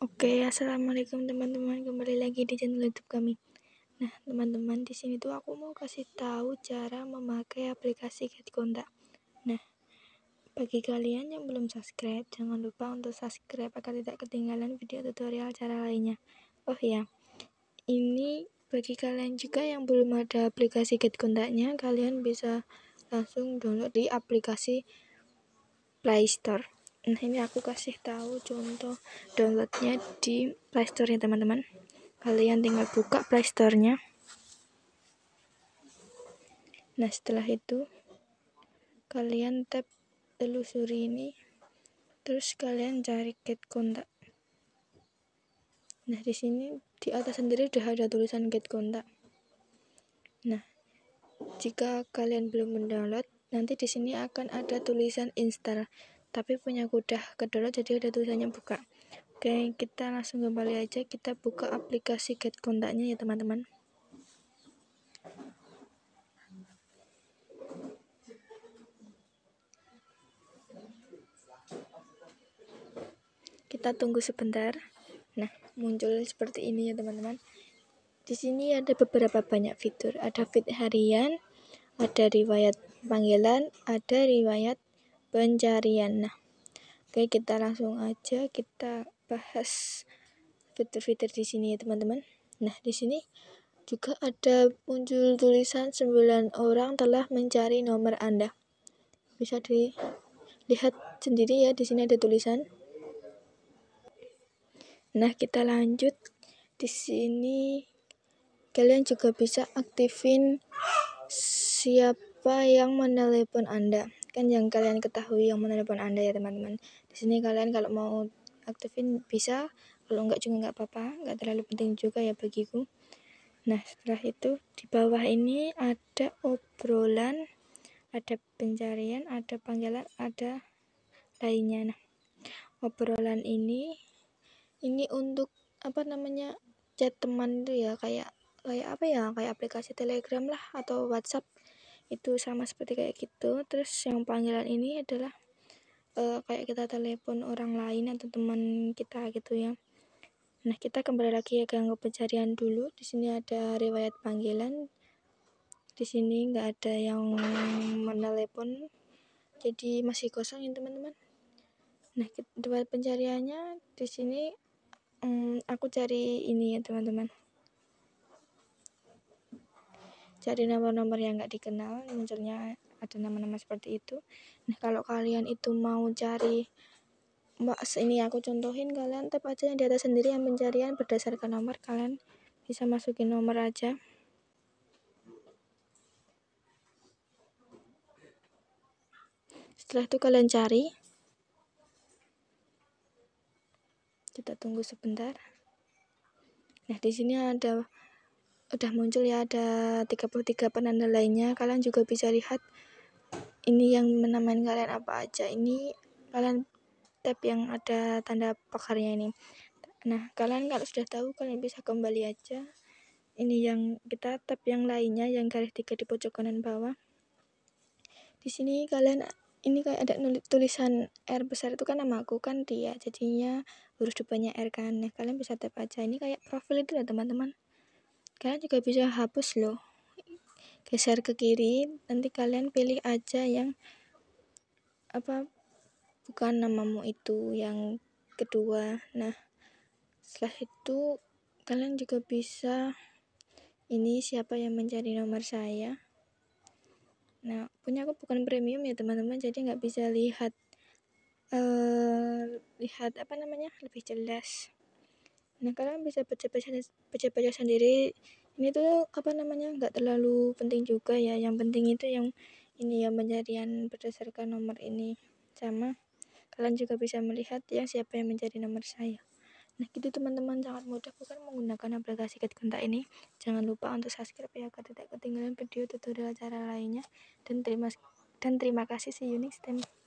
Oke, assalamualaikum teman-teman. Kembali lagi di channel YouTube kami. Nah, teman-teman di sini tuh aku mau kasih tahu cara memakai aplikasi Get Nah, bagi kalian yang belum subscribe, jangan lupa untuk subscribe agar tidak ketinggalan video tutorial cara lainnya. Oh ya, ini bagi kalian juga yang belum ada aplikasi Get kalian bisa langsung download di aplikasi Play Store nah ini aku kasih tahu contoh downloadnya di playstore ya teman-teman kalian tinggal buka playstore-nya nah setelah itu kalian tap telusuri ini terus kalian cari get kontak nah di sini di atas sendiri sudah ada tulisan get kontak nah jika kalian belum mendownload nanti di sini akan ada tulisan install tapi punya kuda kedua jadi ada tulisannya buka oke kita langsung kembali aja kita buka aplikasi get kontaknya ya teman-teman kita tunggu sebentar nah muncul seperti ini ya teman-teman di sini ada beberapa banyak fitur ada fit harian ada riwayat panggilan ada riwayat pencarian. Nah, oke kita langsung aja kita bahas fitur-fitur di sini ya teman-teman. Nah, di sini juga ada muncul tulisan 9 orang telah mencari nomor Anda. Bisa dilihat sendiri ya di sini ada tulisan. Nah, kita lanjut. Di sini kalian juga bisa aktifin siap siapa yang menelepon Anda. Kan yang kalian ketahui yang menelepon Anda ya teman-teman. Di sini kalian kalau mau aktifin bisa, kalau enggak juga enggak apa-apa, enggak terlalu penting juga ya bagiku. Nah, setelah itu di bawah ini ada obrolan, ada pencarian, ada panggilan, ada lainnya. Nah, obrolan ini ini untuk apa namanya? chat teman itu ya kayak kayak apa ya? kayak aplikasi Telegram lah atau WhatsApp itu sama seperti kayak gitu terus yang panggilan ini adalah uh, kayak kita telepon orang lain atau teman kita gitu ya nah kita kembali lagi ya ke pencarian dulu di sini ada riwayat panggilan di sini nggak ada yang menelepon jadi masih kosong ya teman-teman nah riwayat pencariannya di sini um, aku cari ini ya teman-teman cari nomor-nomor yang nggak dikenal munculnya ada nama-nama seperti itu nah kalau kalian itu mau cari mbak ini aku contohin kalian tap aja yang di atas sendiri yang pencarian berdasarkan nomor kalian bisa masukin nomor aja setelah itu kalian cari kita tunggu sebentar nah di sini ada udah muncul ya ada 33 penanda lainnya kalian juga bisa lihat ini yang menemani kalian apa aja ini kalian tab yang ada tanda pakarnya ini nah kalian kalau sudah tahu kalian bisa kembali aja ini yang kita tab yang lainnya yang garis tiga di pojok kanan bawah di sini kalian ini kayak ada tulisan R besar itu kan nama aku kan dia jadinya huruf depannya R kan nah, kalian bisa tap aja ini kayak profil itu ya teman-teman Kalian juga bisa hapus loh. Geser ke kiri, nanti kalian pilih aja yang apa bukan namamu itu yang kedua. Nah, setelah itu kalian juga bisa ini siapa yang mencari nomor saya. Nah, punya aku bukan premium ya teman-teman, jadi nggak bisa lihat uh, lihat apa namanya lebih jelas. Nah, kalian bisa baca-baca sendiri ini tuh apa namanya nggak terlalu penting juga ya yang penting itu yang ini yang pencarian berdasarkan nomor ini sama kalian juga bisa melihat yang siapa yang mencari nomor saya nah gitu teman-teman sangat mudah bukan menggunakan aplikasi kontak ini jangan lupa untuk subscribe ya agar tidak ketinggalan video tutorial cara lainnya dan terima dan terima kasih si Unix